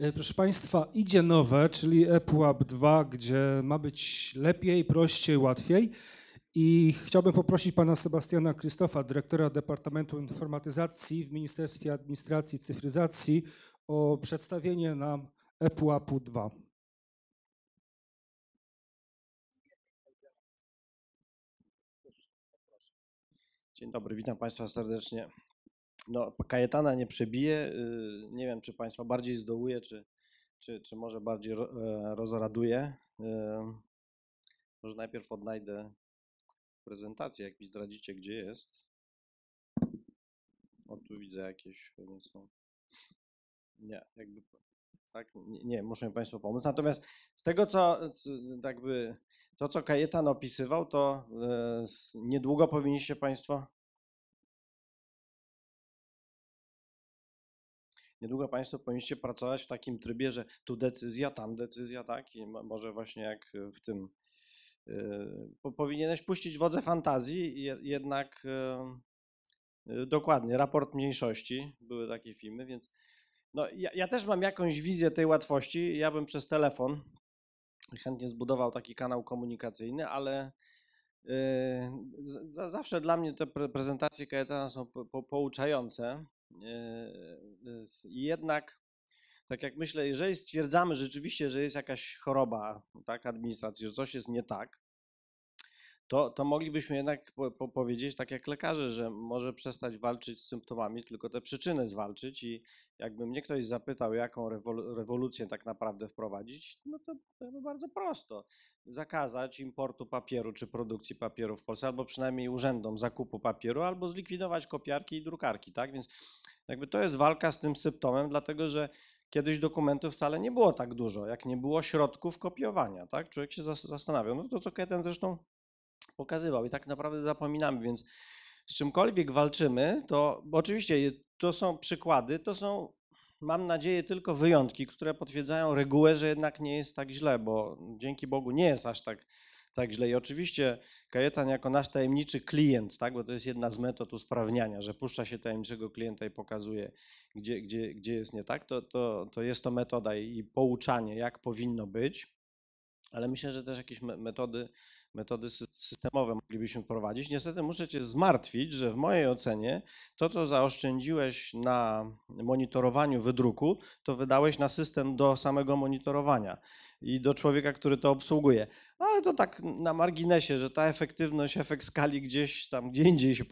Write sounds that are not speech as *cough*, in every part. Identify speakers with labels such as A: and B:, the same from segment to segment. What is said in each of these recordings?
A: E, proszę Państwa, idzie nowe, czyli ePUAP 2, gdzie ma być lepiej, prościej, łatwiej. I chciałbym poprosić pana Sebastiana Krystofa, dyrektora Departamentu Informatyzacji w Ministerstwie Administracji i Cyfryzacji, o przedstawienie nam epuap 2.
B: Dzień dobry, witam Państwa serdecznie no, Kajetana nie przebije. Y, nie wiem, czy Państwa bardziej zdołuje, czy, czy, czy może bardziej e, rozraduje. Y, może najpierw odnajdę prezentację, jak mi zdradzicie, gdzie jest. O, tu widzę jakieś pewnie są. Nie, jakby tak, nie, nie, muszę Państwu pomóc. Natomiast z tego, co jakby to, co Kajetan opisywał, to e, niedługo powinniście Państwo niedługo Państwo powinniście pracować w takim trybie, że tu decyzja, tam decyzja, tak? I może właśnie jak e, w tym. Yy, powinieneś puścić wodze fantazji, jednak yy, dokładnie, raport mniejszości, były takie filmy, więc no, ja, ja też mam jakąś wizję tej łatwości. Ja bym przez telefon chętnie zbudował taki kanał komunikacyjny, ale Zawsze dla mnie te prezentacje Kajetana są pouczające, E, e, I jednak, tak jak myślę, jeżeli stwierdzamy rzeczywiście, że jest jakaś choroba tak, administracji, że coś jest nie tak, to, to moglibyśmy jednak po, po powiedzieć, tak jak lekarze, że może przestać walczyć z symptomami, tylko te przyczyny zwalczyć. I jakby mnie ktoś zapytał, jaką rewolucję tak naprawdę wprowadzić, no to, to bardzo prosto. Zakazać importu papieru czy produkcji papieru w Polsce, albo przynajmniej urzędom zakupu papieru, albo zlikwidować kopiarki i drukarki, tak? Więc jakby to jest walka z tym symptomem, dlatego że kiedyś dokumentów wcale nie było tak dużo, jak nie było środków kopiowania, tak? Człowiek się zastanawiał, no to co Keten zresztą pokazywał i tak naprawdę zapominamy, więc z czymkolwiek walczymy, to oczywiście to są przykłady, to są mam nadzieję tylko wyjątki, które potwierdzają regułę, że jednak nie jest tak źle, bo dzięki Bogu nie jest aż tak, tak źle. I oczywiście Kajetan jako nasz tajemniczy klient, tak, bo to jest jedna z metod usprawniania, że puszcza się tajemniczego klienta i pokazuje, gdzie, gdzie, gdzie jest nie tak, to, to, to jest to metoda i, i pouczanie, jak powinno być ale myślę, że też jakieś metody, metody systemowe moglibyśmy prowadzić. Niestety muszę Cię zmartwić, że w mojej ocenie to, co zaoszczędziłeś na monitorowaniu wydruku, to wydałeś na system do samego monitorowania i do człowieka, który to obsługuje. Ale to tak na marginesie, że ta efektywność, efekt skali gdzieś tam, gdzie indziej się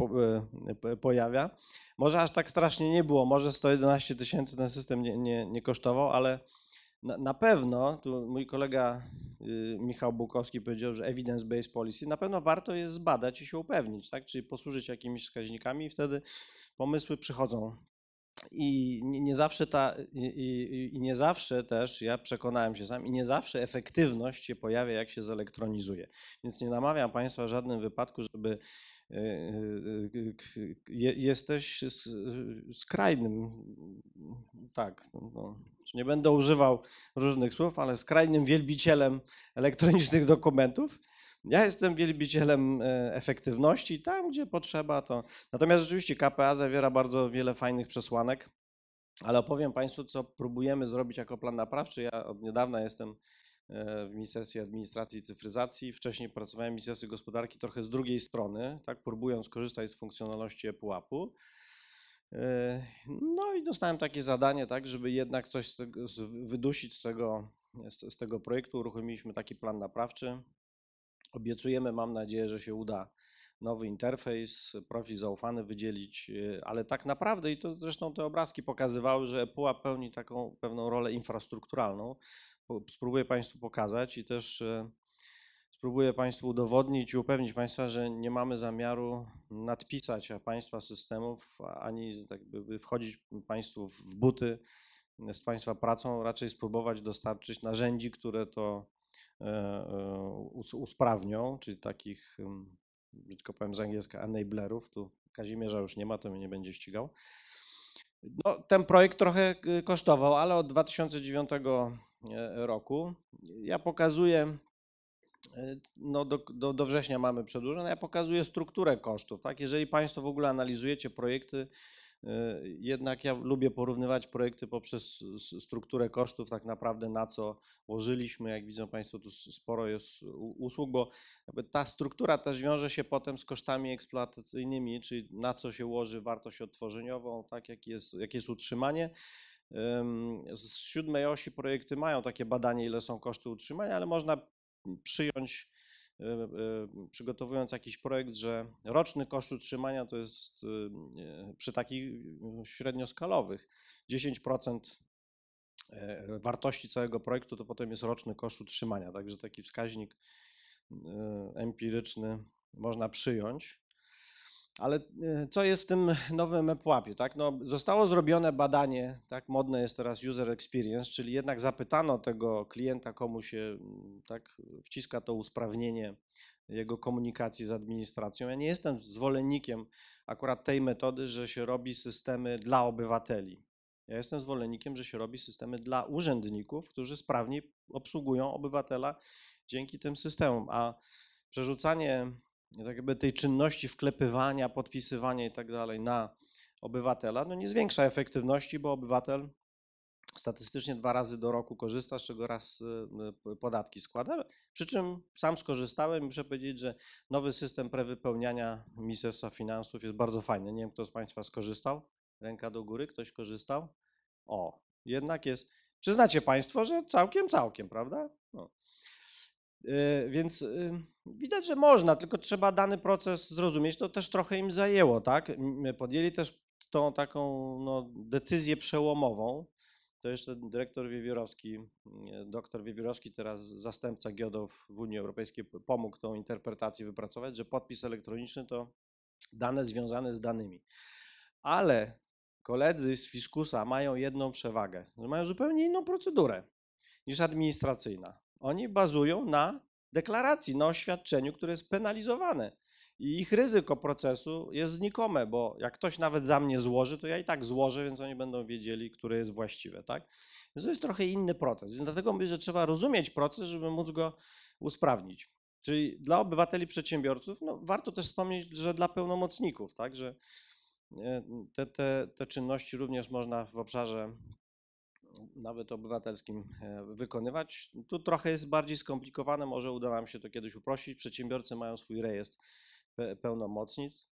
B: e, pojawia. Może aż tak strasznie nie było, może 111 tysięcy ten system nie, nie, nie kosztował, ale na, na pewno, tu mój kolega y, Michał Bukowski powiedział, że evidence-based policy, na pewno warto jest zbadać i się upewnić, tak? czyli posłużyć jakimiś wskaźnikami i wtedy pomysły przychodzą i nie zawsze ta, i, i, i, nie zawsze też, ja przekonałem się sam, i nie zawsze efektywność się pojawia, jak się zelektronizuje. Więc nie namawiam Państwa w żadnym wypadku, żeby e, e, e, jesteś skrajnym, tak, no, no nie będę używał różnych słów, ale skrajnym wielbicielem elektronicznych dokumentów. Ja jestem wielbicielem e, efektywności tam, gdzie potrzeba to. Natomiast rzeczywiście KPA zawiera bardzo wiele fajnych przesłanek, ale opowiem Państwu, co próbujemy zrobić jako plan naprawczy. Ja od niedawna jestem e, w Ministerstwie Administracji i Cyfryzacji. Wcześniej pracowałem w Ministerstwie Gospodarki trochę z drugiej strony, tak próbując korzystać z funkcjonalności ePUAP-u. E, no i dostałem takie zadanie, tak, żeby jednak coś z tego, z, wydusić z tego, z, z tego projektu. Uruchomiliśmy taki plan naprawczy. Obiecujemy, mam nadzieję, że się uda nowy interfejs, profil zaufany wydzielić, y, ale tak naprawdę, i to zresztą te obrazki pokazywały, że EPUA pełni taką pewną rolę infrastrukturalną. Spróbuję Państwu pokazać i też y, spróbuję Państwu udowodnić i upewnić Państwa, że nie mamy zamiaru nadpisać Państwa systemów, ani tak by wchodzić Państwu w buty z Państwa pracą, raczej spróbować dostarczyć narzędzi, które to E, e, usprawnią, czyli takich, brzydko powiem z angielska, enablerów. Tu Kazimierza już nie ma, to mnie nie będzie ścigał. No, ten projekt trochę y, kosztował, ale od 2009 e, roku ja pokazuję, no do, do, do września mamy przedłużone, ja pokazuję strukturę kosztów. Tak? Jeżeli Państwo w ogóle analizujecie projekty, jednak ja lubię porównywać projekty poprzez strukturę kosztów, tak naprawdę na co łożyliśmy. Jak widzą Państwo, tu sporo jest usług, bo ta struktura też wiąże się potem z kosztami eksploatacyjnymi, czyli na co się łoży wartość odtworzeniową, tak jak jest, jak jest utrzymanie. Z siódmej osi projekty mają takie badanie, ile są koszty utrzymania, ale można przyjąć E, e, przygotowując jakiś projekt, że roczny koszt utrzymania to jest e, przy takich średnioskalowych 10% wartości całego projektu, to potem jest roczny koszt utrzymania. Także taki wskaźnik empiryczny można przyjąć. Ale e, co jest w tym nowym ePUAP-ie? Tak? No, zostało zrobione badanie, tak modne jest teraz user experience, czyli jednak zapytano tego klienta, komu się mm, tak wciska to usprawnienie jego komunikacji z administracją. Ja nie jestem zwolennikiem akurat tej metody, że się robi systemy dla obywateli. Ja jestem zwolennikiem, że się robi systemy dla urzędników, którzy sprawniej obsługują obywatela dzięki tym systemom. A przerzucanie tak jakby tej czynności wklepywania, podpisywania i tak dalej na obywatela, no nie zwiększa efektywności, bo obywatel statystycznie dwa razy do roku korzysta, z czego raz y, y, podatki składa. Przy czym sam skorzystałem i muszę powiedzieć, że nowy system prewypełniania Ministerstwa Finansów jest bardzo fajny. Nie wiem, kto z Państwa skorzystał. Ręka do góry, ktoś korzystał? O, jednak jest. Przyznacie Państwo, że całkiem, całkiem, prawda? No. Y, więc y, widać, że można, tylko trzeba dany proces zrozumieć. To też trochę im zajęło, tak? Y, podjęli też tą taką no, decyzję przełomową. To jeszcze dyrektor Wiewiórowski, doktor Wiewiórowski, teraz zastępca GIODO w Unii Europejskiej, pomógł tą interpretację wypracować, że podpis elektroniczny to dane związane z danymi. Ale koledzy z Fiskusa mają jedną przewagę, że mają zupełnie inną procedurę niż administracyjna. Oni bazują na deklaracji, na oświadczeniu, które jest penalizowane. I ich ryzyko procesu jest znikome, bo jak ktoś nawet za mnie złoży, to ja i tak złożę, więc oni będą wiedzieli, które jest właściwe, tak? Więc to jest trochę inny proces. Więc dlatego mówię, że trzeba rozumieć proces, żeby móc go usprawnić. Czyli dla obywateli przedsiębiorców, no, warto też wspomnieć, że dla pełnomocników, tak, że e, te, te, te czynności również można w obszarze nawet obywatelskim e, wykonywać. Tu trochę jest bardziej skomplikowane, może uda nam się to kiedyś uprościć. Przedsiębiorcy mają swój rejestr pełnomocnic.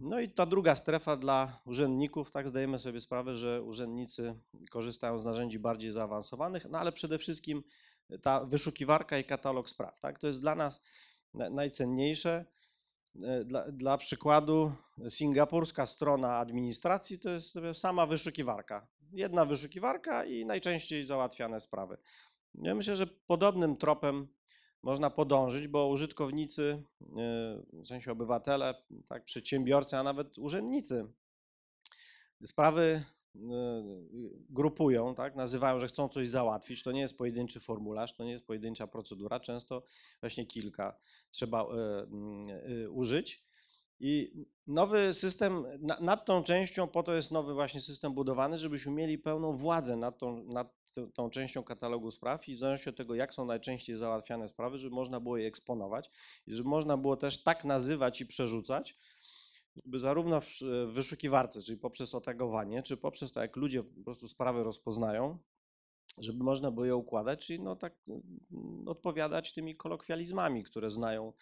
B: No i ta druga strefa dla urzędników, tak zdajemy sobie sprawę, że urzędnicy korzystają z narzędzi bardziej zaawansowanych, no ale przede wszystkim ta wyszukiwarka i katalog spraw, tak? To jest dla nas najcenniejsze. E, dla, dla, przykładu, singapurska strona administracji to jest sama wyszukiwarka jedna wyszukiwarka i najczęściej załatwiane sprawy. Ja myślę, że podobnym tropem można podążyć, bo użytkownicy, yy, w sensie obywatele, tak, przedsiębiorcy, a nawet urzędnicy sprawy yy, grupują, tak, nazywają, że chcą coś załatwić. To nie jest pojedynczy formularz, to nie jest pojedyncza procedura, często właśnie kilka trzeba yy, użyć. I nowy system, nad tą częścią, po to jest nowy właśnie system budowany, żebyśmy mieli pełną władzę nad tą, nad tą częścią katalogu spraw i w zależności od tego, jak są najczęściej załatwiane sprawy, żeby można było je eksponować i żeby można było też tak nazywać i przerzucać, żeby zarówno w wyszukiwarce, czyli poprzez otagowanie, czy poprzez to, jak ludzie po prostu sprawy rozpoznają, żeby można było je układać, czyli no tak mm, odpowiadać tymi kolokwializmami, które znają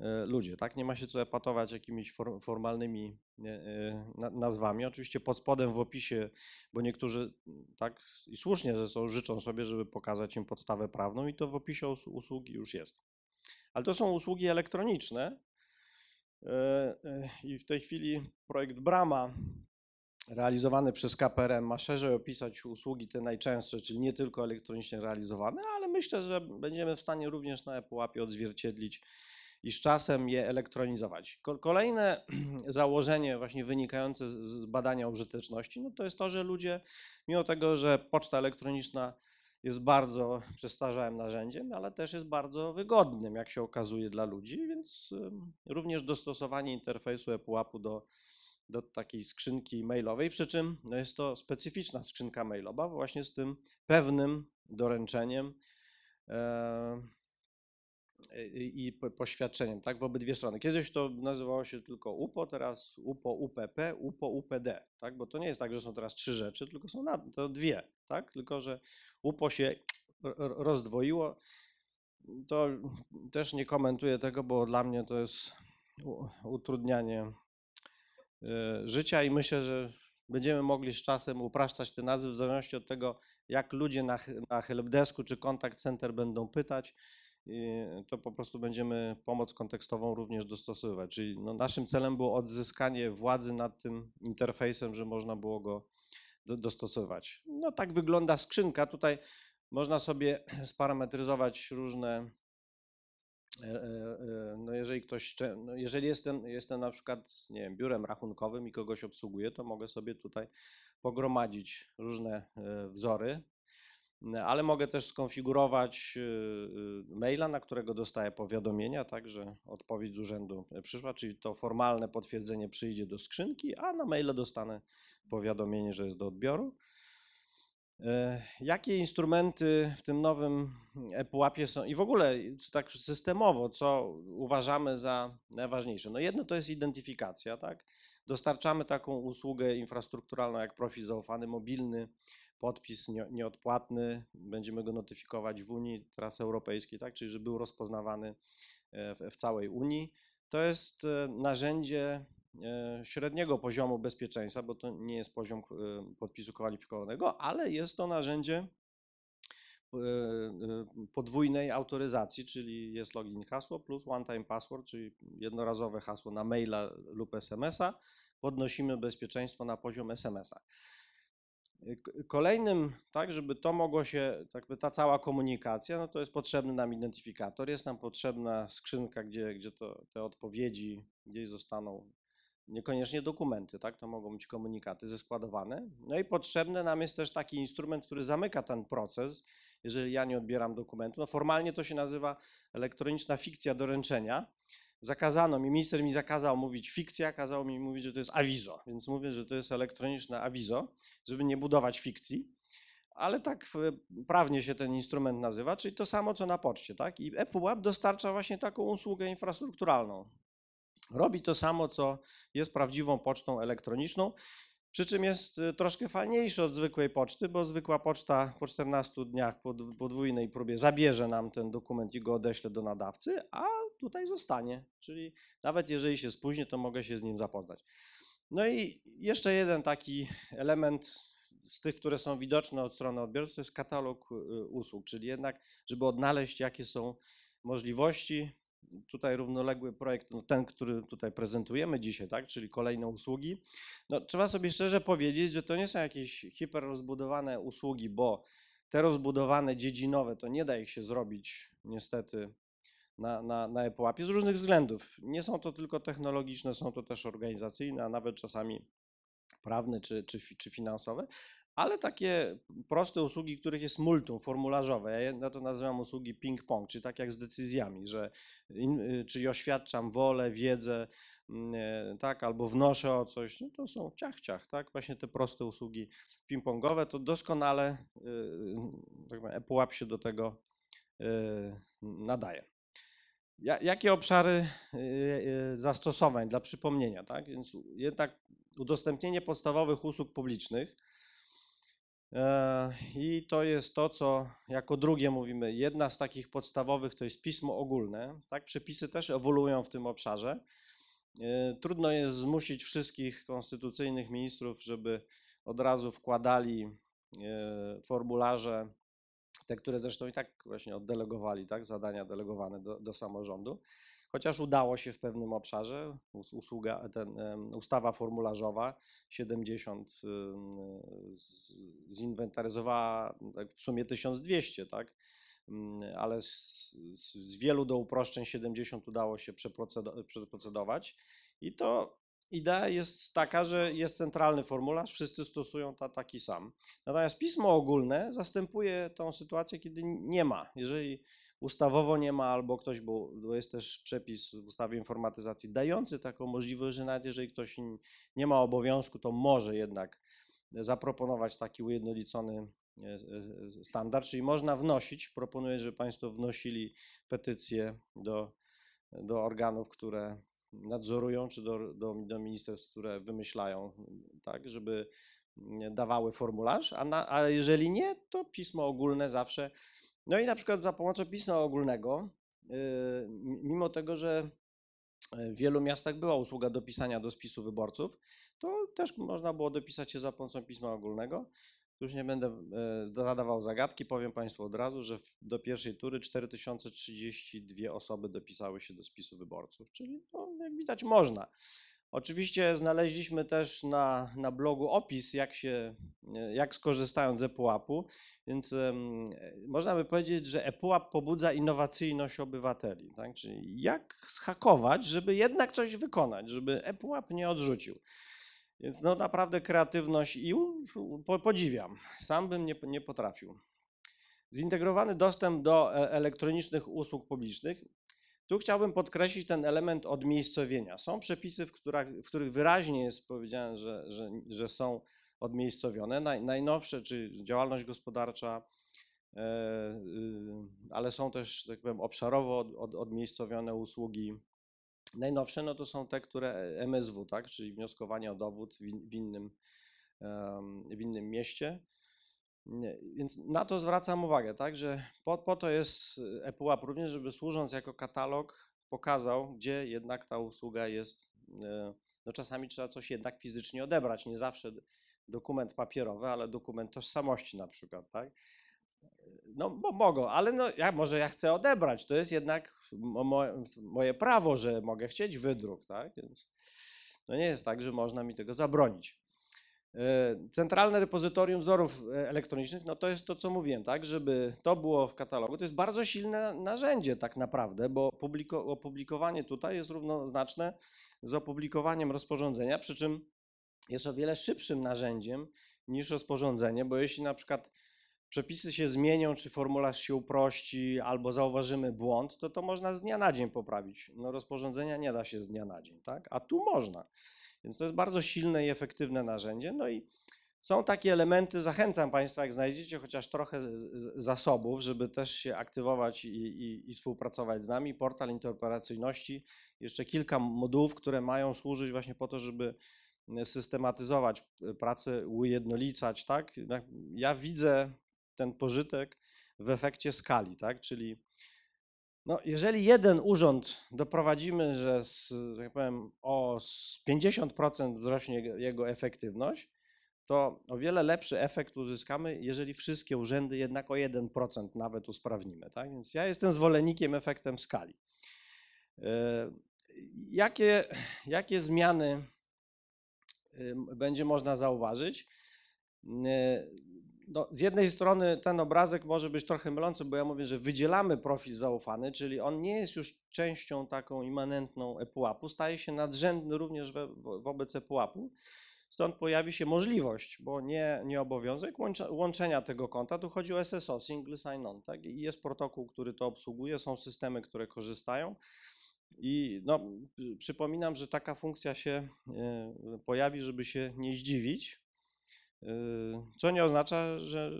B: E, ludzie, tak? Nie ma się co epatować jakimiś formalnymi e, nazwami. Oczywiście pod spodem w opisie, bo niektórzy tak i słusznie zresztą życzą sobie, żeby pokazać im podstawę prawną i to w opisie usługi już jest. Ale to są usługi elektroniczne e, i w tej chwili projekt Brama realizowany przez KPRM ma szerzej opisać usługi te najczęstsze, czyli nie tylko elektronicznie realizowane, ale myślę, że będziemy w stanie również na ePUAP odzwierciedlić i z czasem je elektronizować. Kolejne *clears throat* założenie właśnie wynikające z badania użyteczności no to jest to, że ludzie, mimo tego, że poczta elektroniczna jest bardzo przestarzałym narzędziem, ale też jest bardzo wygodnym, jak się okazuje, dla ludzi, więc również dostosowanie interfejsu ePUAP-u do, do takiej skrzynki mailowej, przy czym no jest to specyficzna skrzynka mailowa właśnie z tym pewnym doręczeniem, e, E, i poświadczeniem, tak, w obydwie strony. Kiedyś to nazywało się tylko UPO, teraz UPO UPP, UPO UPD, tak, bo to nie jest tak, że są teraz trzy rzeczy, tylko są na, to dwie, tak, tylko że UPO się rozdwoiło. To też nie komentuję tego, bo dla mnie to jest utrudnianie e, życia i myślę, że będziemy mogli z czasem upraszczać te nazwy w zależności od tego, jak ludzie na, na helpdesku czy kontakt center będą pytać to po prostu będziemy pomoc kontekstową również dostosowywać. Czyli no, naszym celem było odzyskanie władzy nad tym interfejsem, że można było go do, dostosować. No tak wygląda skrzynka. Tutaj można sobie *clears throat* sparametryzować różne e, e, e, no jeżeli ktoś, no jeżeli jestem, jestem na przykład, nie wiem, biurem rachunkowym i kogoś obsługuję, to mogę sobie tutaj pogromadzić różne wzory ale mogę też skonfigurować y, y, maila, na którego dostaję powiadomienia, także odpowiedź z urzędu e, przyszła, czyli to formalne potwierdzenie przyjdzie do skrzynki, a na maile dostanę powiadomienie, że jest do odbioru. E, jakie instrumenty w tym nowym ePUAP-ie są i w ogóle tak systemowo, co uważamy za najważniejsze? No jedno to jest identyfikacja, tak? Dostarczamy taką usługę infrastrukturalną jak profil zaufany mobilny podpis nieodpłatny, będziemy go notyfikować w Unii, teraz europejskiej, tak? czyli że był rozpoznawany e, w całej Unii. To jest e, narzędzie e, średniego poziomu bezpieczeństwa, bo to nie jest poziom podpisu kwalifikowanego, ale jest to narzędzie podwójnej autoryzacji, czyli jest login hasło plus one-time password, czyli jednorazowe hasło na maila lub SMS-a. Podnosimy bezpieczeństwo na poziom SMS-a. Kolejnym, tak, żeby to mogło się, jakby ta cała komunikacja, no to jest potrzebny nam identyfikator, jest nam potrzebna skrzynka, gdzie, gdzie to, te odpowiedzi gdzieś zostaną, niekoniecznie dokumenty, tak, to mogą być komunikaty zeskładowane. No i potrzebny nam jest też taki instrument, który zamyka ten proces, jeżeli ja nie odbieram dokumentu. No formalnie to się nazywa elektroniczna fikcja doręczenia, zakazano mi, minister mi zakazał mówić fikcja, kazał mi mówić, że to jest awizo, więc mówię, że to jest elektroniczne awizo, żeby nie budować fikcji, ale tak prawnie się ten instrument nazywa, czyli to samo co na poczcie, tak? I ePUAP dostarcza właśnie taką usługę infrastrukturalną. Robi to samo, co jest prawdziwą pocztą elektroniczną. Przy czym jest y, troszkę fajniejszy od zwykłej poczty, bo zwykła poczta po 14 dniach po podwójnej próbie zabierze nam ten dokument i go odeśle do nadawcy, a tutaj zostanie. Czyli nawet jeżeli się spóźnię, to mogę się z nim zapoznać. No i jeszcze jeden taki element z tych, które są widoczne od strony odbiorcy, to jest katalog y, usług, czyli jednak, żeby odnaleźć, jakie są możliwości tutaj równoległy projekt, no ten, który tutaj prezentujemy dzisiaj, tak, czyli kolejne usługi, no trzeba sobie szczerze powiedzieć, że to nie są jakieś hiperrozbudowane usługi, bo te rozbudowane dziedzinowe, to nie da ich się zrobić niestety na, na, na Apple Appie z różnych względów. Nie są to tylko technologiczne, są to też organizacyjne, a nawet czasami prawne czy, czy, czy finansowe, ale takie proste usługi, których jest multum, formularzowe. Ja to nazywam usługi ping-pong, czy tak jak z decyzjami, że in, y, czyli oświadczam wolę, wiedzę, mm, e, tak, albo wnoszę o coś, no to są ciach, ciach, tak, właśnie te proste usługi ping-pongowe, to doskonale y, y, tak powiem, ePUAP się do tego nadaje. Jakie obszary zastosowań dla przypomnienia, tak? Więc jednak udostępnienie podstawowych usług publicznych, E, I to jest to, co jako drugie mówimy. Jedna z takich podstawowych to jest pismo ogólne. Tak, przepisy też ewoluują w tym obszarze. E, trudno jest zmusić wszystkich konstytucyjnych ministrów, żeby od razu wkładali e, formularze, te, które zresztą i tak właśnie oddelegowali, tak, zadania delegowane do, do samorządu chociaż udało się w pewnym obszarze. Usługa, ten, ustawa formularzowa 70 z, zinwentaryzowała tak w sumie 1200, tak? ale z, z wielu do uproszczeń 70 udało się przeprocedować. I to idea jest taka, że jest centralny formularz, wszyscy stosują ta, taki sam. Natomiast pismo ogólne zastępuje tą sytuację, kiedy nie ma. Jeżeli ustawowo nie ma, albo ktoś, bo, bo jest też przepis w ustawie informatyzacji dający taką możliwość, że nawet jeżeli ktoś nie ma obowiązku, to może jednak zaproponować taki ujednolicony e, e, e, standard, czyli można wnosić, proponuję, żeby Państwo wnosili petycję do, do organów, które nadzorują, czy do, do, do ministerstw, które wymyślają, tak, żeby dawały formularz, a, na, a jeżeli nie, to pismo ogólne zawsze no i na przykład za pomocą pisma ogólnego, y, mimo tego, że e, w wielu miastach była usługa dopisania do spisu wyborców, to też można było dopisać się za pomocą pisma ogólnego. Już nie będę e, dodawał zagadki, powiem Państwu od razu, że do pierwszej tury 4032 osoby dopisały się do spisu wyborców, czyli no, jak widać można. Oczywiście znaleźliśmy też na, na blogu opis, jak, się, jak skorzystając z ePUAP-u, więc um, można by powiedzieć, że ePUAP pobudza innowacyjność obywateli, tak? czyli jak schakować, żeby jednak coś wykonać, żeby ePUAP nie odrzucił. Więc no naprawdę kreatywność i podziwiam, sam bym nie, nie potrafił. Zintegrowany dostęp do e, elektronicznych usług publicznych. Tu chciałbym podkreślić ten element odmiejscowienia. Są przepisy, w których, w których wyraźnie jest powiedziane, że, że, że są odmiejscowione. Naj, najnowsze, czy działalność gospodarcza, e, y, ale są też, tak powiem, obszarowo od, od, odmiejscowione usługi. Najnowsze no to są te, które MSW, tak, czyli wnioskowanie o dowód w, in, w innym, w innym mieście. Więc na to zwracam uwagę, tak, że po, po to jest ePUAP również, żeby służąc jako katalog pokazał, gdzie jednak ta usługa jest. E, no czasami trzeba coś jednak fizycznie odebrać, nie zawsze dokument papierowy, ale dokument tożsamości na przykład, tak? No bo mogą, ale no, ja, może ja chcę odebrać, to jest jednak moje, moje prawo, że mogę chcieć wydruk, tak? Więc no nie jest tak, że można mi tego zabronić. E, centralne repozytorium wzorów e, elektronicznych, no to jest to, co mówiłem, tak, żeby to było w katalogu. To jest bardzo silne narzędzie tak naprawdę, bo opublikowanie tutaj jest równoznaczne z opublikowaniem rozporządzenia, przy czym jest o wiele szybszym narzędziem niż rozporządzenie, bo jeśli na przykład przepisy się zmienią, czy formularz się uprości, albo zauważymy błąd, to to można z dnia na dzień poprawić. No rozporządzenia nie da się z dnia na dzień, tak? A tu można. Więc to jest bardzo silne i efektywne narzędzie. No i są takie elementy, zachęcam Państwa, jak znajdziecie chociaż trochę zasobów, żeby też się aktywować i, i, i, współpracować z nami. Portal interoperacyjności, jeszcze kilka modułów, które mają służyć właśnie po to, żeby systematyzować pracę, ujednolicać. Tak? Ja widzę ten pożytek w efekcie skali, tak? Czyli no, jeżeli jeden urząd doprowadzimy, że z, jak powiem, o 50% wzrośnie jego efektywność, to o wiele lepszy efekt uzyskamy, jeżeli wszystkie urzędy jednak o 1% nawet usprawnimy. Tak? Więc ja jestem zwolennikiem efektem skali. Yy, jakie, jakie zmiany yy, będzie można zauważyć? Yy, no, z jednej strony ten obrazek może być trochę mylący, bo ja mówię, że wydzielamy profil zaufany, czyli on nie jest już częścią taką immanentną ePUAP-u, staje się nadrzędny również we, wobec ePUAP-u. Stąd pojawi się możliwość, bo nie, nie obowiązek łączenia tego konta. Tu chodzi o SSO, Single Sign-On, tak? I jest protokół, który to obsługuje, są systemy, które korzystają. I no, przypominam, że taka funkcja się e, pojawi, żeby się nie zdziwić, Yy, co nie oznacza, że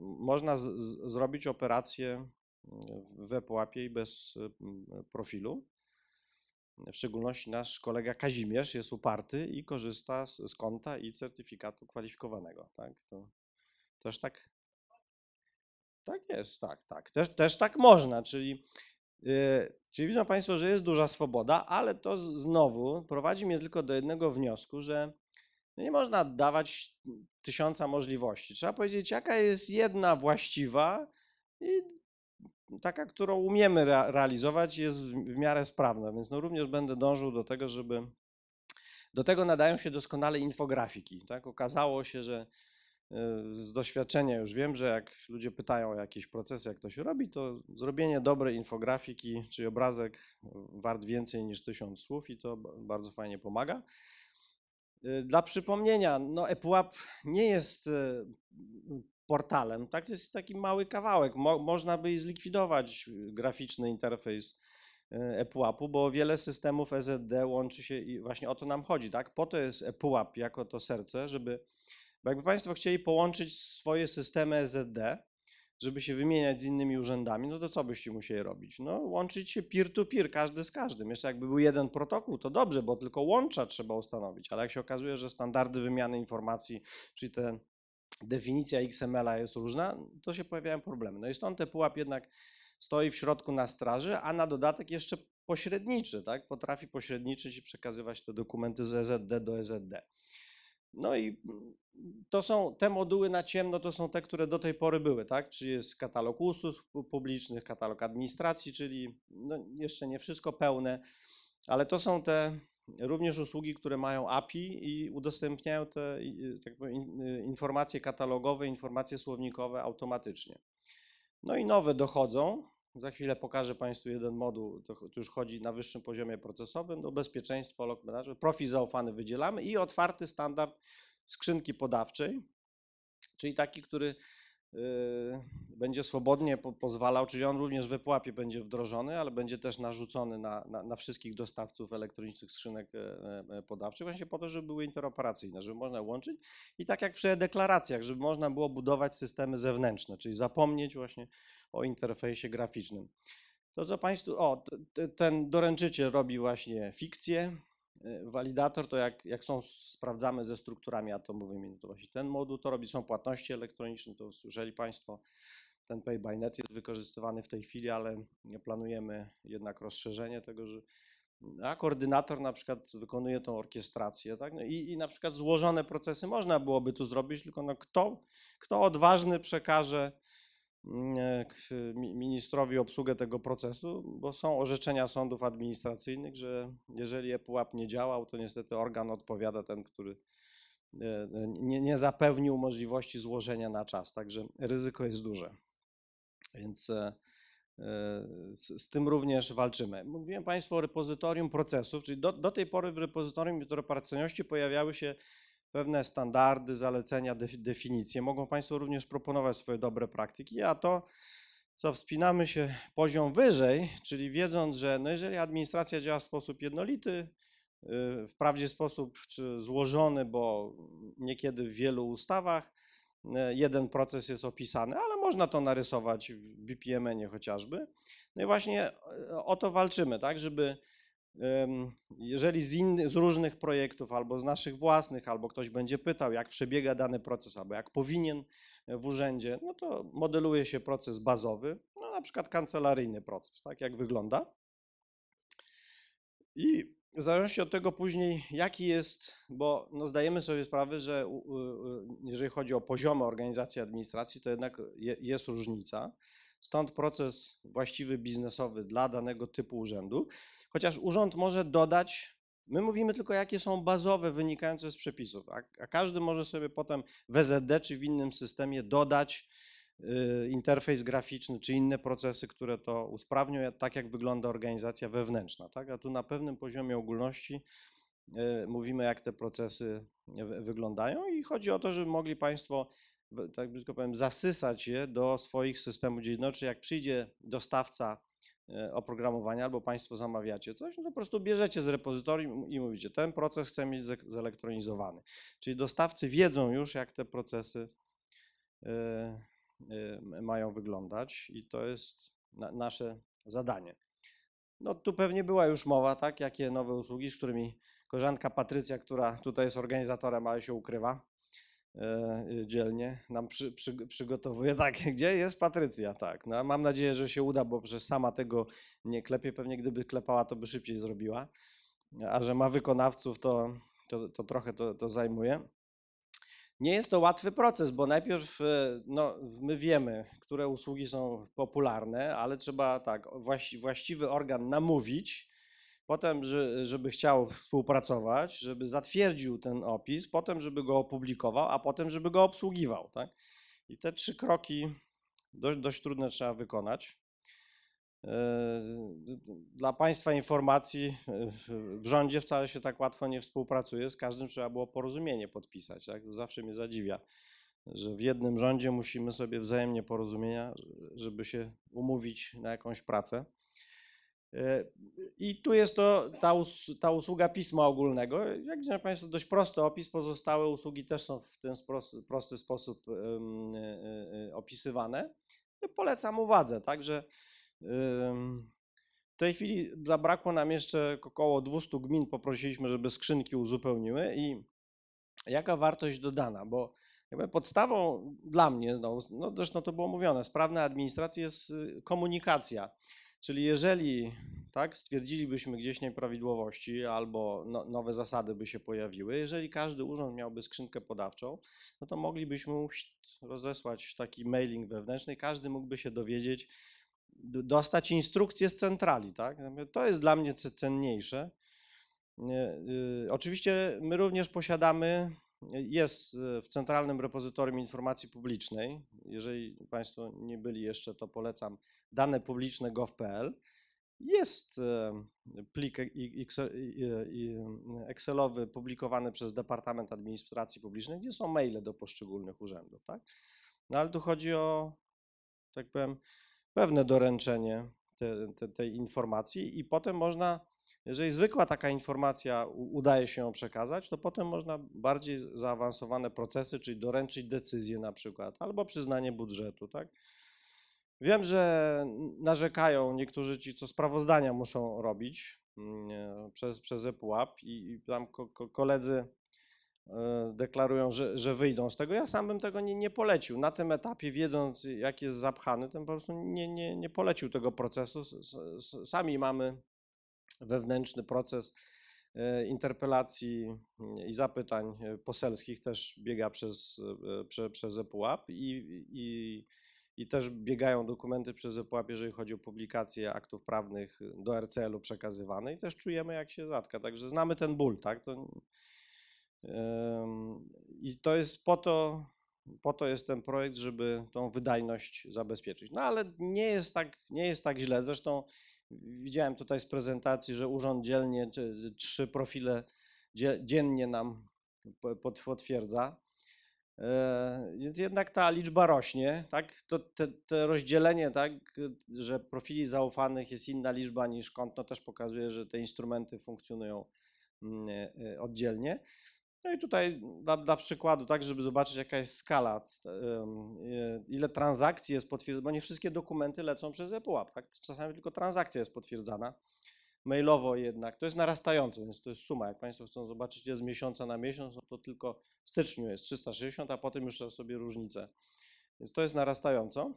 B: można z, z, zrobić operację mm, w epuap i bez mm, profilu. W szczególności nasz kolega Kazimierz jest uparty i korzysta z, z konta i certyfikatu kwalifikowanego. Tak? To też tak. Tak jest, tak, tak. Też, też tak można, czyli, yy, czyli widzą Państwo, że jest duża swoboda, ale to znowu prowadzi mnie tylko do jednego wniosku, że no nie można dawać tysiąca możliwości. Trzeba powiedzieć, jaka jest jedna właściwa i taka, którą umiemy realizować, jest w miarę sprawna. Więc no również będę dążył do tego, żeby. Do tego nadają się doskonale infografiki. Tak? Okazało się, że e, z doświadczenia już wiem, że jak ludzie pytają o jakieś procesy, jak to się robi, to zrobienie dobrej infografiki, czyli obrazek wart więcej niż tysiąc słów i to bardzo fajnie pomaga. Y, dla przypomnienia, no ePUAP nie jest y, portalem, tak? To jest taki mały kawałek. Mo można by zlikwidować y, graficzny interfejs ePUAP-u, bo wiele systemów EZD łączy się i właśnie o to nam chodzi, tak? Po to jest ePUAP jako to serce, żeby bo jakby Państwo chcieli połączyć swoje systemy EZD, żeby się wymieniać z innymi urzędami, no to co byście musieli robić? No łączyć się peer-to-peer, każdy z każdym. Jeszcze jakby był jeden protokół, to dobrze, bo tylko łącza trzeba ustanowić, ale jak się okazuje, że standardy wymiany informacji, czyli ta definicja XML-a jest różna, to się pojawiają problemy. No i stąd ten pułap jednak stoi w środku na straży, a na dodatek jeszcze pośredniczy, tak? Potrafi pośredniczyć i przekazywać te dokumenty z EZD do EZD. No i mm, to są te moduły na ciemno, to są te, które do tej pory były, tak? Czyli jest katalog usług publicznych, katalog administracji, czyli no jeszcze nie wszystko pełne, ale to są te również usługi, które mają API i udostępniają te tak powiem, y, informacje katalogowe, informacje słownikowe automatycznie. No i nowe dochodzą, za chwilę pokażę Państwu jeden moduł, to, już chodzi na wyższym poziomie procesowym, do no, bezpieczeństwo, log management, profil zaufany wydzielamy i otwarty standard skrzynki podawczej, czyli taki, który Y, będzie swobodnie po, pozwalał, czyli on również w wypłapie będzie wdrożony, ale będzie też narzucony na, na, na wszystkich dostawców elektronicznych skrzynek e, e, podawczych, właśnie po to, żeby były interoperacyjne, żeby można łączyć i tak jak przy deklaracjach żeby można było budować systemy zewnętrzne, czyli zapomnieć właśnie o interfejsie graficznym. To co Państwu, o, ten doręczyciel robi właśnie fikcję, E, walidator to jak, jak są, sprawdzamy ze strukturami atomowymi, no to właśnie ten moduł to robi, są płatności elektroniczne, to słyszeli Państwo. Ten Pay by Net jest wykorzystywany w tej chwili, ale planujemy jednak rozszerzenie tego, że a koordynator na przykład wykonuje tą orkiestrację, tak? No i, I na przykład złożone procesy można byłoby tu zrobić, tylko no kto, kto odważny przekaże Mm, e, ministrowi obsługę tego procesu, bo są orzeczenia sądów administracyjnych, że jeżeli ePUAP nie działał, to niestety organ odpowiada ten, który e, e, nie, nie zapewnił możliwości złożenia na czas, także ryzyko jest duże. Więc z, z, tym również walczymy. Mówiłem Państwu o repozytorium procesów, czyli do, do tej pory w repozytorium interoperacyjności pojawiały się pewne standardy, zalecenia, definicje. Mogą Państwo również proponować swoje dobre praktyki, a to, co wspinamy się poziom wyżej, czyli wiedząc, że no jeżeli administracja działa w sposób jednolity, y, wprawdzie sposób czy złożony, bo niekiedy w wielu ustawach y, jeden proces jest opisany, ale można to narysować w BPMN-ie chociażby. No i właśnie y, o to walczymy, tak, żeby jeżeli z, inny, z, różnych projektów, albo z naszych własnych, albo ktoś będzie pytał, jak przebiega dany proces, albo jak powinien e, w urzędzie, no to modeluje się proces bazowy, no na przykład kancelaryjny proces, tak jak wygląda. I w zależności od tego później, jaki jest, bo no zdajemy sobie sprawę, że jeżeli chodzi o poziomy organizacji administracji, to jednak jest różnica. Stąd proces właściwy biznesowy dla danego typu urzędu. Chociaż urząd może dodać, my mówimy tylko, jakie są bazowe wynikające z przepisów, a, a każdy może sobie potem w EZD czy w innym systemie dodać y, interfejs graficzny czy inne procesy, które to usprawnią, tak jak wygląda organizacja wewnętrzna. Tak? A tu na pewnym poziomie ogólności y, mówimy, jak te procesy y, wyglądają i chodzi o to, żeby mogli Państwo tak brzydko powiem, zasysać je do swoich systemów, gdzie znaczy jak przyjdzie dostawca e, oprogramowania albo Państwo zamawiacie coś, no to po prostu bierzecie z repozytorium i mówicie, ten proces chcę mieć zelektronizowany. Czyli dostawcy wiedzą już, jak te procesy e, e, mają wyglądać i to jest nasze zadanie. No tu pewnie była już mowa, tak, jakie nowe usługi, z którymi koleżanka Patrycja, która tutaj jest organizatorem, ale się ukrywa, E, y, dzielnie nam przy, przy, przygotowuje. *laughs* Tak, gdzie jest Patrycja? Tak, no, mam nadzieję, że się uda, bo że sama tego nie klepie. Pewnie gdyby klepała, to by szybciej zrobiła. A że ma wykonawców, to, to, to trochę to, to zajmuje. Nie jest to łatwy proces, bo najpierw e, no, my wiemy, które usługi są popularne, ale trzeba tak właściwy organ namówić, potem, żeby chciał współpracować, żeby zatwierdził ten opis, potem, żeby go opublikował, a potem, żeby go obsługiwał. Tak? I te trzy kroki dość, dość trudne trzeba wykonać. Yy, dla Państwa informacji, yy, w rządzie wcale się tak łatwo nie współpracuje, z każdym trzeba było porozumienie podpisać. Tak? To zawsze mnie zadziwia, że w jednym rządzie musimy sobie wzajemnie porozumienia, żeby się umówić na jakąś pracę. E, I tu jest to ta, us, ta usługa pisma ogólnego. Jak widzicie Państwo, dość prosty opis, pozostałe usługi też są w ten prosty, prosty sposób e, e, opisywane. Polecam uwadze, także w tej chwili zabrakło nam jeszcze około 200 gmin, poprosiliśmy, żeby skrzynki uzupełniły i jaka wartość dodana, bo jakby podstawą dla mnie, no, no zresztą to było mówione, sprawnej administracji jest y, komunikacja. Czyli jeżeli tak, stwierdzilibyśmy gdzieś nieprawidłowości albo no, nowe zasady by się pojawiły, jeżeli każdy urząd miałby skrzynkę podawczą, no to moglibyśmy rozesłać taki mailing wewnętrzny, każdy mógłby się dowiedzieć, dostać instrukcję z centrali, tak? To jest dla mnie cenniejsze. Y, oczywiście my również posiadamy jest e, w Centralnym Repozytorium Informacji Publicznej. Jeżeli Państwo nie byli jeszcze, to polecam dane publiczne gov.pl. Jest e, plik Excelowy publikowany przez Departament Administracji Publicznej, gdzie są maile do poszczególnych urzędów. Tak? No ale tu chodzi o, tak powiem, pewne doręczenie te, te, tej informacji i potem można jeżeli zwykła taka informacja udaje się ją przekazać, to potem można bardziej zaawansowane procesy, czyli doręczyć decyzję na przykład, albo przyznanie budżetu, tak? Wiem, że narzekają niektórzy ci, co sprawozdania muszą robić mm, przez, przez ePUAP i, i tam ko, ko, koledzy e, deklarują, że, że wyjdą z tego. Ja sam bym tego nie, nie polecił. Na tym etapie, wiedząc, jak jest zapchany, ten po prostu nie, nie, nie polecił tego procesu. Sami mamy wewnętrzny proces e, interpelacji mm, i zapytań e, poselskich też biega przez, e, prze, przez ePUAP i, i, i też biegają dokumenty przez ePUAP, jeżeli chodzi o publikację aktów prawnych do RCL-u przekazywane i też czujemy jak się zatka, także znamy ten ból, tak? To, I to jest po to, po to jest ten projekt, żeby tą wydajność zabezpieczyć. No ale nie jest tak, nie jest tak źle, zresztą Widziałem tutaj z prezentacji, że urząd dzielnie y, trzy profile dziennie nam potwierdza. E, więc jednak ta liczba rośnie, tak? To te, rozdzielenie, tak, że profili zaufanych jest inna liczba niż kąt, no też pokazuje, że te instrumenty funkcjonują mm, e, oddzielnie. No i tutaj dla, dla, przykładu, tak, żeby zobaczyć, jaka jest skala, y, ile transakcji jest potwierdzona, bo nie wszystkie dokumenty lecą przez ePUAP, tak? Czasami tylko transakcja jest potwierdzana. Mailowo jednak, to jest narastające, więc to jest suma. Jak Państwo chcą zobaczyć, jest z miesiąca na miesiąc, no to tylko w styczniu jest 360, a potem już sobie różnice. Więc to jest narastająco.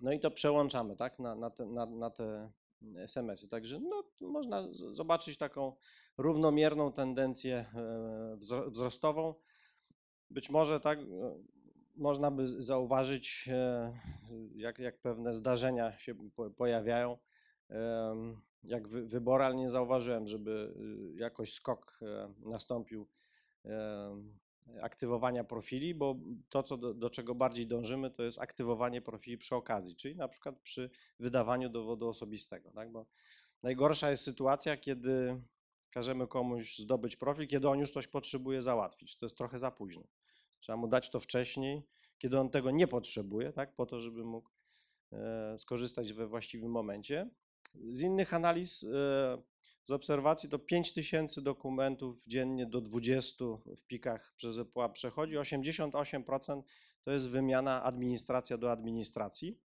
B: No i to przełączamy, tak, na, na, te, na, na te SMS-y. Także no, można zobaczyć taką równomierną tendencję e, wzrostową. Być może tak e, można by zauważyć, e, jak, jak pewne zdarzenia się pojawiają. Jak wybory, nie zauważyłem, żeby jakoś skok nastąpił aktywowania profili, bo to, co do, do, czego bardziej dążymy, to jest aktywowanie profili przy okazji, czyli na przykład przy wydawaniu dowodu osobistego. Tak? Bo najgorsza jest sytuacja, kiedy każemy komuś zdobyć profil, kiedy on już coś potrzebuje załatwić. To jest trochę za późno. Trzeba mu dać to wcześniej, kiedy on tego nie potrzebuje, tak? po to, żeby mógł e, skorzystać we właściwym momencie. Z innych analiz e, z obserwacji to 5 tysięcy dokumentów dziennie do 20 w pikach przez EPUA przechodzi. 88% to jest wymiana administracja do administracji.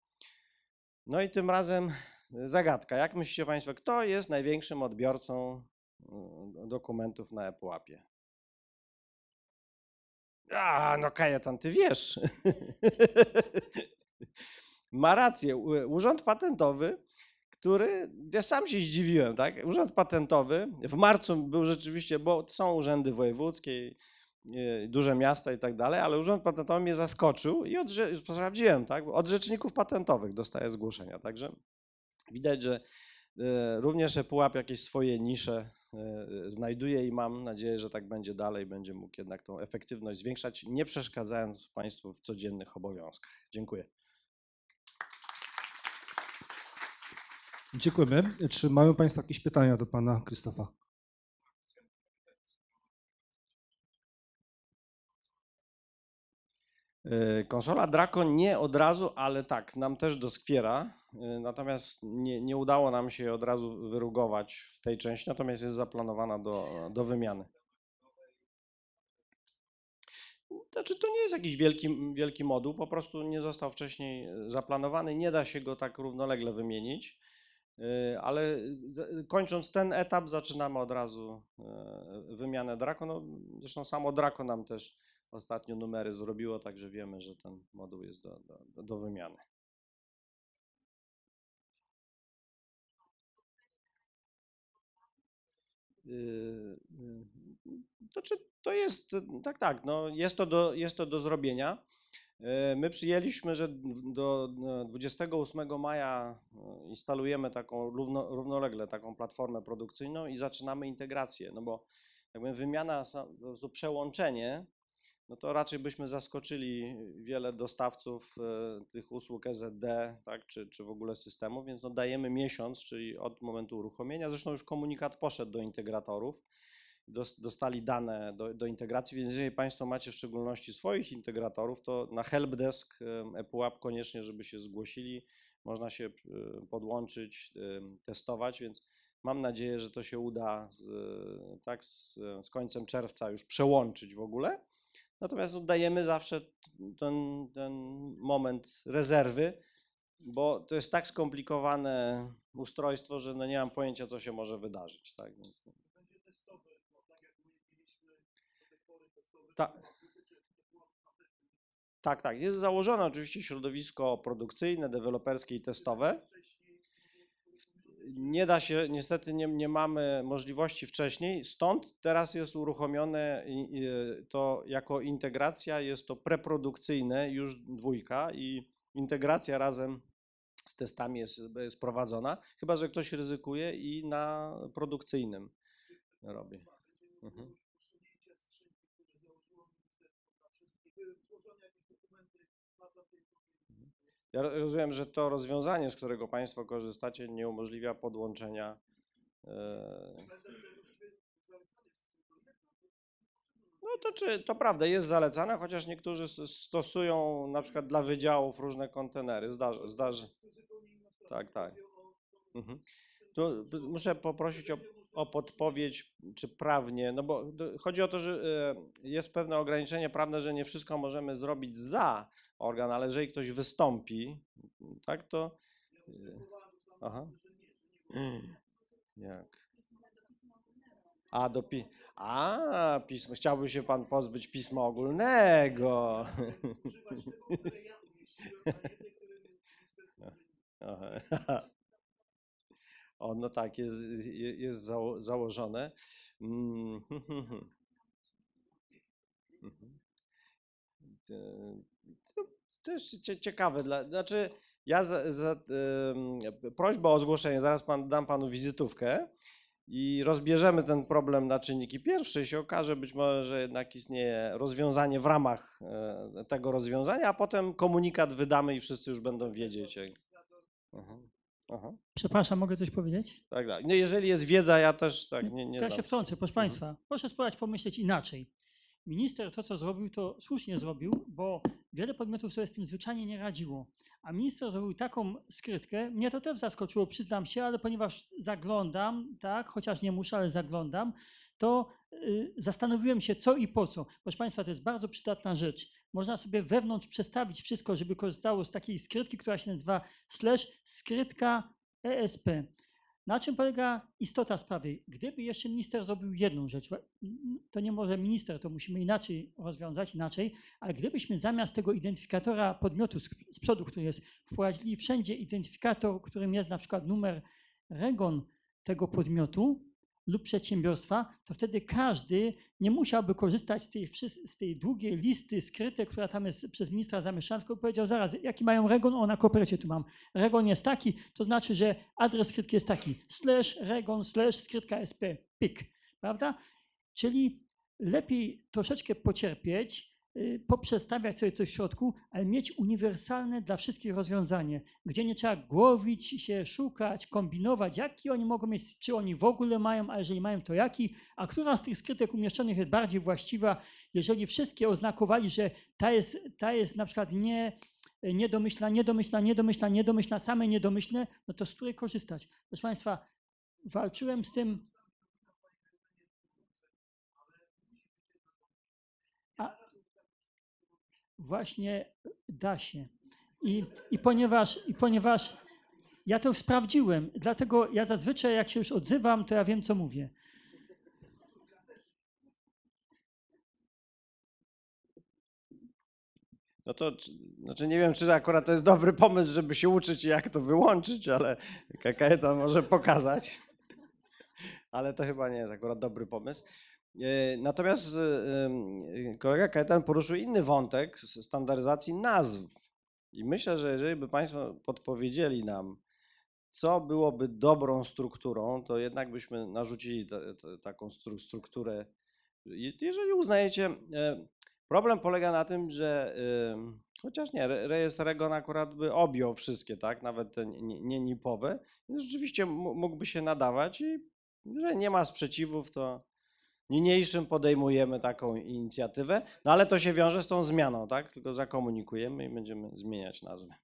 B: No i tym razem e, zagadka. Jak myślicie Państwo, kto jest największym odbiorcą e, dokumentów na epuap A, no Kajetan, ty wiesz. *laughs* Ma rację, Urząd Patentowy który, ja sam się zdziwiłem, tak? Urząd Patentowy w marcu był rzeczywiście, bo są urzędy wojewódzkie, e, duże miasta i tak dalej, ale Urząd Patentowy mnie zaskoczył i od, sprawdziłem, tak? Od rzeczników patentowych dostaję zgłoszenia, także widać, że e, również pułap e jakieś swoje nisze znajduję i mam nadzieję, że tak będzie dalej, będzie mógł jednak tą efektywność zwiększać, nie przeszkadzając Państwu w codziennych obowiązkach. Dziękuję.
A: Dziękujemy. Czy mają Państwo jakieś pytania do Pana Krzysztofa?
B: E, konsola Draco nie od razu, ale tak, nam też doskwiera. E, natomiast nie, nie udało nam się od razu wyrugować w tej części, natomiast jest zaplanowana do, do wymiany. Znaczy, to nie jest jakiś wielki, wielki moduł, po prostu nie został wcześniej zaplanowany, nie da się go tak równolegle wymienić. Y, ale y, y, kończąc ten etap, zaczynamy od razu wymianę Draco. No, zresztą samo Draco nam też ostatnio numery zrobiło, także wiemy, że ten moduł jest do, do, do wymiany. To, czy to jest, tak, tak, no jest, to do, jest to do zrobienia. E, my przyjęliśmy, że do 28 e, maja e, instalujemy taką równo, równolegle taką platformę produkcyjną i zaczynamy integrację, no bo jakby wymiana, przełączenie, no to raczej byśmy zaskoczyli wiele dostawców tych usług EZD, tak, czy, czy w ogóle systemów, więc no dajemy miesiąc, czyli od momentu uruchomienia. Zresztą już komunikat poszedł do integratorów dostali dane do, do, integracji, więc jeżeli Państwo macie w szczególności swoich integratorów, to na helpdesk ePUAP koniecznie, żeby się zgłosili, można się podłączyć, testować, więc mam nadzieję, że to się uda z, tak z, z końcem czerwca już przełączyć w ogóle. Natomiast no, dajemy zawsze ten, ten moment rezerwy, bo to jest tak skomplikowane ustrojstwo, że no nie mam pojęcia, co się może wydarzyć. Tak? Więc Ta, tak, tak. Jest założone oczywiście środowisko produkcyjne, deweloperskie i testowe. Nie da się, niestety nie, nie mamy możliwości wcześniej, stąd teraz jest uruchomione to jako integracja, jest to preprodukcyjne, już dwójka i integracja razem z testami jest sprowadzona, chyba że ktoś ryzykuje i na produkcyjnym robi. Mhm. Ja rozumiem, że to rozwiązanie, z którego Państwo korzystacie, nie umożliwia podłączenia. E, no to czy to prawda, jest zalecane, chociaż niektórzy stosują na przykład dla wydziałów różne kontenery. Zdarzy. zdarzy. Tak, tak. Mhm. Tu muszę poprosić o, o, podpowiedź, czy prawnie, no bo chodzi o to, że e, jest pewne ograniczenie prawne, że nie wszystko możemy zrobić za organ, ale jeżeli ktoś wystąpi, tak, to... Y, aha. Mm. Jak? A, do pi... A, pismo. Chciałby się pan pozbyć pisma ogólnego. Ono *laughs* no tak jest, jest założone. Mm. *laughs* To jest ciekawe. Dla, znaczy, ja za, za, y, prośba o zgłoszenie, zaraz pan, dam panu wizytówkę i rozbierzemy ten problem na czynniki pierwsze i się okaże być może, że jednak istnieje rozwiązanie w ramach y, tego rozwiązania, a potem komunikat wydamy i wszyscy już będą wiedzieć. Jak... Aha. Aha.
A: Przepraszam, mogę coś powiedzieć?
B: Tak, tak. No jeżeli jest wiedza, ja też tak mm, nie. nie ja się
A: wtrącę, proszę mhm. Państwa. Proszę spróbować pomyśleć inaczej. Minister to, co zrobił, to słusznie zrobił, bo wiele podmiotów sobie z tym zwyczajnie nie radziło. A minister zrobił taką skrytkę, mnie to też zaskoczyło, przyznam się, ale ponieważ zaglądam, tak, chociaż nie muszę, ale zaglądam, to y, zastanowiłem się, co i po co. Proszę Państwa, to jest bardzo przydatna rzecz. Można sobie wewnątrz przestawić wszystko, żeby korzystało z takiej skrytki, która się nazywa slash skrytka ESP. Na czym polega istota sprawy? Gdyby jeszcze minister zrobił jedną rzecz, to nie może minister, to musimy inaczej rozwiązać, inaczej, ale gdybyśmy zamiast tego identyfikatora podmiotu z przodu, który jest, wprowadzili wszędzie identyfikator, którym jest na przykład numer regon tego podmiotu, lub przedsiębiorstwa, to wtedy każdy nie musiałby korzystać z tej, z tej długiej listy skrytej, która tam jest przez ministra zamieszczana, tylko powiedział zaraz, jaki mają regon, o na kopercie tu mam. Regon jest taki, to znaczy, że adres skrytki jest taki, slash regon, slash skrytka sp, pik, prawda? Czyli lepiej troszeczkę pocierpieć, Y, poprzestawiać sobie coś w środku, ale mieć uniwersalne dla wszystkich rozwiązanie, gdzie nie trzeba głowić się, szukać, kombinować, jaki oni mogą mieć, czy oni w ogóle mają, a jeżeli mają, to jaki, a która z tych skrytek umieszczonych jest bardziej właściwa, jeżeli wszystkie oznakowali, że ta jest, ta jest na przykład nie, niedomyślna, niedomyślna, niedomyślna, niedomyślna, same niedomyślne, no to z której korzystać? Proszę Państwa, walczyłem z tym właśnie da się. I, i, ponieważ, I ponieważ ja to sprawdziłem, dlatego ja zazwyczaj jak się już odzywam, to ja wiem, co mówię.
B: No to znaczy nie wiem, czy akurat to jest dobry pomysł, żeby się uczyć i jak to wyłączyć, ale KKE to może pokazać. Ale to chyba nie jest akurat dobry pomysł. E, natomiast e, kolega Kajetan poruszył inny wątek standaryzacji nazw. I myślę, że jeżeli by Państwo podpowiedzieli nam, co byłoby dobrą strukturą, to jednak byśmy narzucili taką stru, strukturę. Jeżeli uznajecie, e, problem polega na tym, że chociaż nie, rejestr REGON akurat by objął wszystkie, tak, nawet te nienipowe, nie więc rzeczywiście mógłby się nadawać i jeżeli nie ma sprzeciwów, to niniejszym podejmujemy taką inicjatywę, no ale to się wiąże z tą zmianą, tak? Tylko zakomunikujemy i będziemy zmieniać nazwę.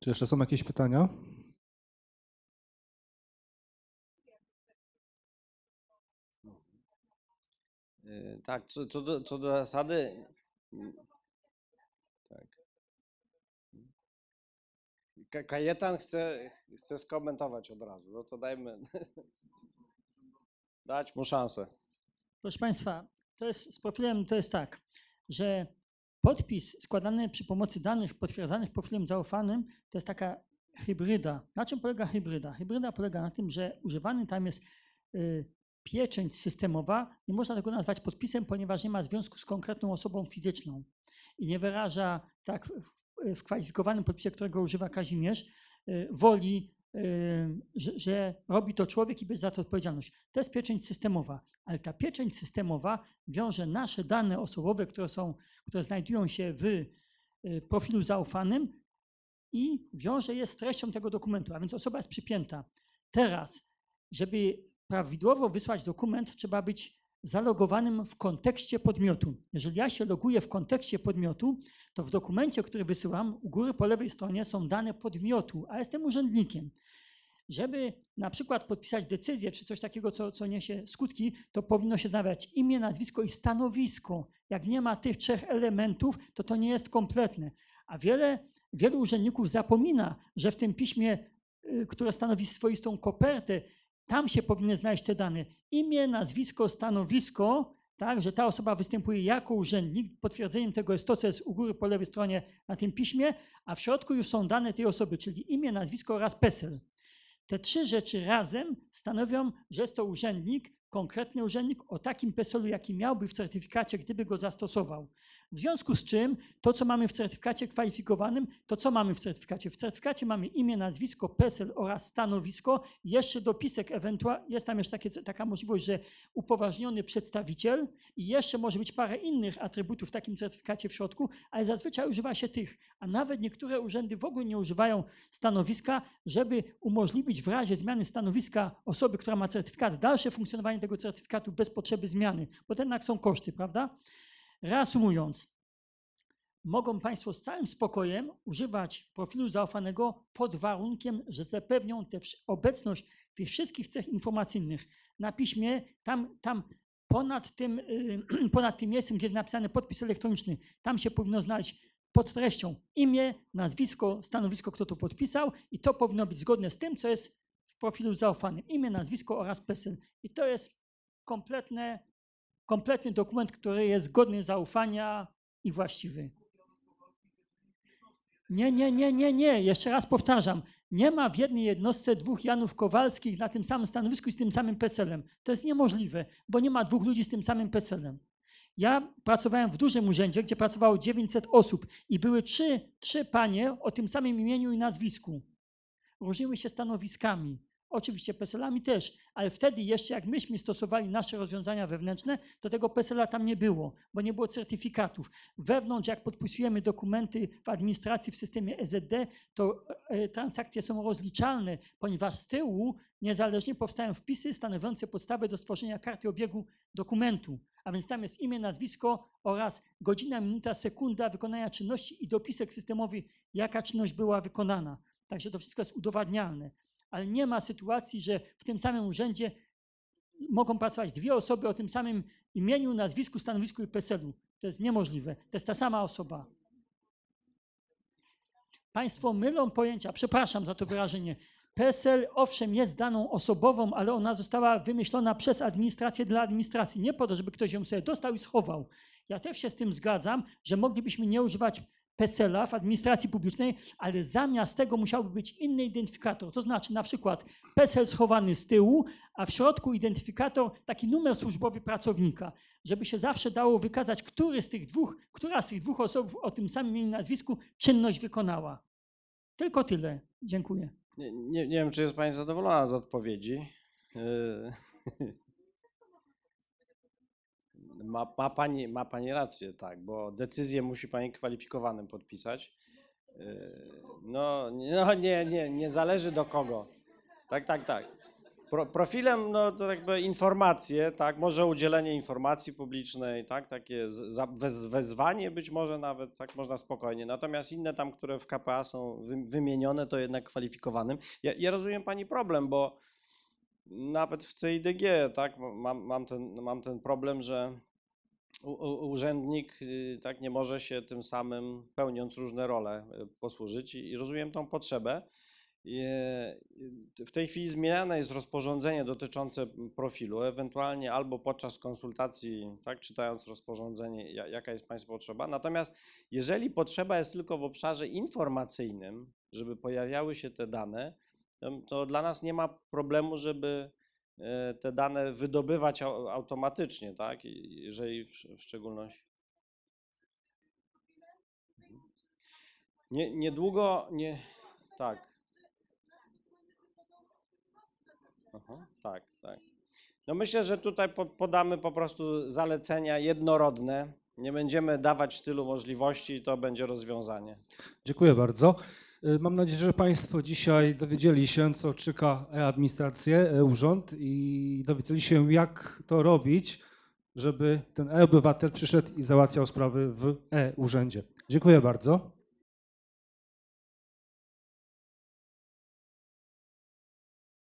A: Czy jeszcze są jakieś pytania?
B: No. Y, tak, co, co, do, co do zasady, Kajetan chce, chce skomentować od razu, no to dajmy, *laughs* dać mu szansę.
A: Proszę Państwa, to jest, z profilem to jest tak, że podpis składany przy pomocy danych potwierdzanych profilem zaufanym to jest taka hybryda. Na czym polega hybryda? Hybryda polega na tym, że używany tam jest y, pieczęć systemowa. Nie można tego nazwać podpisem, ponieważ nie ma związku z konkretną osobą fizyczną i nie wyraża tak E, w kwalifikowanym podpisie, którego używa Kazimierz, e, woli, e, że, że, robi to człowiek i bierze za to odpowiedzialność. To jest pieczęć systemowa, ale ta pieczęć systemowa wiąże nasze dane osobowe, które, są, które znajdują się w profilu zaufanym i wiąże je z treścią tego dokumentu, a więc osoba jest przypięta. Teraz, żeby prawidłowo wysłać dokument, trzeba być zalogowanym w kontekście podmiotu. Jeżeli ja się loguję w kontekście podmiotu, to w dokumencie, który wysyłam, u góry po lewej stronie są dane podmiotu, a jestem urzędnikiem. Żeby na przykład podpisać decyzję czy coś takiego, co, co niesie skutki, to powinno się znawiać imię, nazwisko i stanowisko. Jak nie ma tych trzech elementów, to to nie jest kompletne. A wiele, wielu urzędników zapomina, że w tym piśmie, y, które stanowi swoistą kopertę, tam się powinny znaleźć te dane. Imię, nazwisko, stanowisko, tak, że ta osoba występuje jako urzędnik. Potwierdzeniem tego jest to, co jest u góry po lewej stronie na tym piśmie, a w środku już są dane tej osoby, czyli imię, nazwisko oraz PESEL. Te trzy rzeczy razem stanowią, że jest to urzędnik, konkretny urzędnik o takim PESEL-u, jaki miałby w certyfikacie, gdyby go zastosował. W związku z czym to, co mamy w certyfikacie kwalifikowanym, to co mamy w certyfikacie? W certyfikacie mamy imię, nazwisko, PESEL oraz stanowisko, jeszcze dopisek ewentualnie, jest tam jeszcze takie, taka możliwość, że upoważniony przedstawiciel i jeszcze może być parę innych atrybutów w takim certyfikacie w środku, ale zazwyczaj używa się tych, a nawet niektóre urzędy w ogóle nie używają stanowiska, żeby umożliwić w razie zmiany stanowiska osoby, która ma certyfikat, dalsze funkcjonowanie wydawanie tego certyfikatu bez potrzeby zmiany, bo to jednak są koszty, prawda? Reasumując, mogą Państwo z całym spokojem używać profilu zaufanego pod warunkiem, że zapewnią te, obecność tych wszystkich cech informacyjnych na piśmie, tam, tam ponad, tym, yy, *clears throat* ponad tym miejscem, gdzie jest napisany podpis elektroniczny, tam się powinno znaleźć pod treścią imię, nazwisko, stanowisko, kto to podpisał i to powinno być zgodne z tym, co jest profilu zaufanym. Imię, nazwisko oraz PESEL. I to jest kompletne, kompletny dokument, który jest godny zaufania i właściwy. Nie, nie, nie, nie, nie. Jeszcze raz powtarzam. Nie ma w jednej jednostce dwóch Janów Kowalskich na tym samym stanowisku i z tym samym PESEL-em. To jest niemożliwe, bo nie ma dwóch ludzi z tym samym PESEL-em. Ja pracowałem w dużym urzędzie, gdzie pracowało 900 osób i były trzy, trzy panie o tym samym imieniu i nazwisku. Różniły się stanowiskami. Oczywiście PESEL-ami też, ale wtedy jeszcze jak myśmy stosowali nasze rozwiązania wewnętrzne, to tego PESEL-a tam nie było, bo nie było certyfikatów. Wewnątrz jak podpisujemy dokumenty w administracji w systemie EZD, to e, transakcje są rozliczalne, ponieważ z tyłu niezależnie powstają wpisy stanowiące podstawę do stworzenia karty obiegu dokumentu. A więc tam jest imię, nazwisko oraz godzina, minuta, sekunda wykonania czynności i dopisek systemowy, jaka czynność była wykonana. Także to wszystko jest udowadnialne ale nie ma sytuacji, że w tym samym urzędzie mogą pracować dwie osoby o tym samym imieniu, nazwisku, stanowisku i PESEL-u. To jest niemożliwe. To jest ta sama osoba. Państwo mylą pojęcia, przepraszam za to wyrażenie. PESEL owszem jest daną osobową, ale ona została wymyślona przez administrację dla administracji. Nie po to, żeby ktoś ją sobie dostał i schował. Ja też się z tym zgadzam, że moglibyśmy nie używać PESEL-a w administracji publicznej, ale zamiast tego musiałby być inny identyfikator. To znaczy na przykład PESEL schowany z tyłu, a w środku identyfikator, taki numer służbowy pracownika, żeby się zawsze dało wykazać, który z tych dwóch, która z tych dwóch osób o tym samym imieniu nazwisku czynność wykonała. Tylko tyle. Dziękuję.
B: Nie, nie, nie wiem, czy jest Pani zadowolona z odpowiedzi. Yy, *laughs* Ma, ma, pani, ma pani rację, tak, bo decyzję musi pani kwalifikowanym podpisać. E, no, no nie, nie, nie zależy do kogo. Tak, tak, tak. Pro, profilem, no to jakby informacje, tak, może udzielenie informacji publicznej, tak, takie z- za, wez, wezwanie być może nawet, tak, można spokojnie. Natomiast inne tam, które w KPA są wy, wymienione, to jednak kwalifikowanym. Ja, ja rozumiem pani problem, bo nawet w CIDG, tak, mam, mam, ten, mam ten problem, że urzędnik y, tak nie może się tym samym, pełniąc różne role, y, posłużyć i, rozumiem tą potrzebę. Y, w tej chwili zmieniane jest rozporządzenie dotyczące profilu, ewentualnie albo podczas konsultacji, tak, czytając rozporządzenie, jaka jest Państwa potrzeba. Natomiast jeżeli potrzeba jest tylko w obszarze informacyjnym, żeby pojawiały się te dane, to dla nas nie ma problemu, żeby E, te dane wydobywać automatycznie, tak? Jeżeli w, w szczególności. Nie, niedługo, nie, tak. Aha, tak, tak. No myślę, że tutaj podamy po prostu zalecenia jednorodne. Nie będziemy dawać tylu możliwości i to będzie rozwiązanie.
A: Dziękuję bardzo. Y, mam nadzieję, że Państwo dzisiaj dowiedzieli się, co czeka e-administrację, e-urząd i dowiedzieli się, jak to robić, żeby ten e-obywatel przyszedł i załatwiał sprawy w e-urzędzie. Dziękuję bardzo.